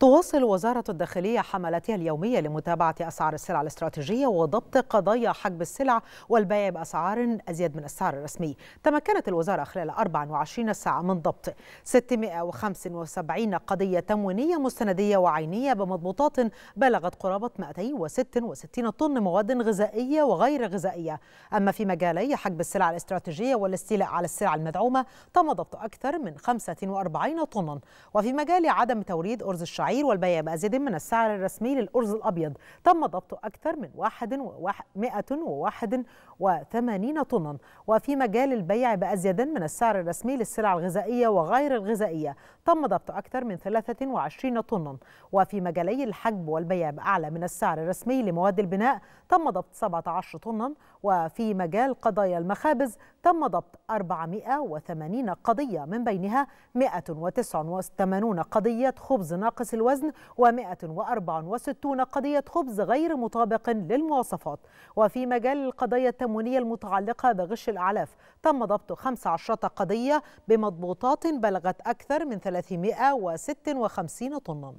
تواصل وزارة الداخلية حملاتها اليومية لمتابعة أسعار السلع الاستراتيجية وضبط قضايا حجب السلع والبيع بأسعار أزيد من السعر الرسمي تمكنت الوزارة خلال 24 ساعة من ضبط 675 قضية تموينية مستندية وعينية بمضبوطات بلغت قرابة 266 طن مواد غذائية وغير غذائية أما في مجالي حجب السلع الاستراتيجية والاستيلاء على السلع المدعومة تم ضبط أكثر من 45 طنا وفي مجال عدم توريد أرز الشعير الشعير والبيع بأزيد من السعر الرسمي للأرز الأبيض تم ضبط أكثر من 181 طنا وفي مجال البيع بأزيد من السعر الرسمي للسلع الغذائية وغير الغذائية تم ضبط أكثر من 23 طنا وفي مجالي الحجب والبيع بأعلى من السعر الرسمي لمواد البناء تم ضبط 17 طنا وفي مجال قضايا المخابز تم ضبط 480 قضية من بينها 189 قضية خبز ناقص الوزن و164 قضية خبز غير مطابق للمواصفات وفي مجال القضايا التموينية المتعلقة بغش الأعلاف تم ضبط 15 قضية بمضبوطات بلغت أكثر من 356 طنا